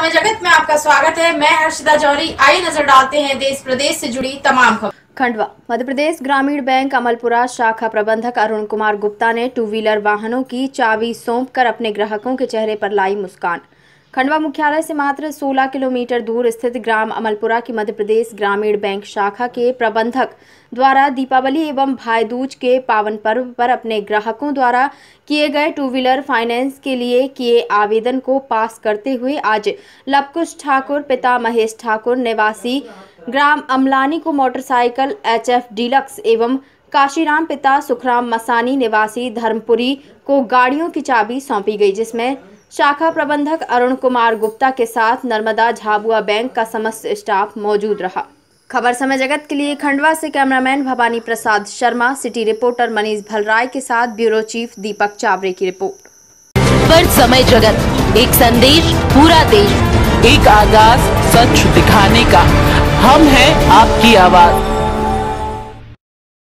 समय जगत में आपका स्वागत है मैं हर्षदा जौहरी आई नजर डालते हैं देश प्रदेश से जुड़ी तमाम खबर खंडवा मध्य प्रदेश ग्रामीण बैंक अमलपुरा शाखा प्रबंधक अरुण कुमार गुप्ता ने टू व्हीलर वाहनों की चाबी सौंप कर अपने ग्राहकों के चेहरे पर लाई मुस्कान खंडवा मुख्यालय से मात्र 16 किलोमीटर दूर स्थित ग्राम अमलपुरा की मध्य प्रदेश ग्रामीण बैंक शाखा के प्रबंधक द्वारा दीपावली एवं भाई दूज के पावन पर्व पर अपने ग्राहकों द्वारा किए गए टू व्हीलर फाइनेंस के लिए किए आवेदन को पास करते हुए आज लवकुश ठाकुर पिता महेश ठाकुर निवासी ग्राम अमलानी को मोटरसाइकिल एच एफ डीलक्स एवं काशीराम पिता सुखराम मसानी निवासी धर्मपुरी को गाड़ियों की चाबी सौंपी गई जिसमें शाखा प्रबंधक अरुण कुमार गुप्ता के साथ नर्मदा झाबुआ बैंक का समस्त स्टाफ मौजूद रहा खबर समय जगत के लिए खंडवा से cameraman Bhawani Prasad Sharma city reporter Manish Bhalrai के साथ ब्यूरो चीफ दीपक चावरे की रिपोर्ट खबर समय जगत एक संदेश पूरा देश एक आगाज सच दिखाने का हम हैं आपकी आवाज़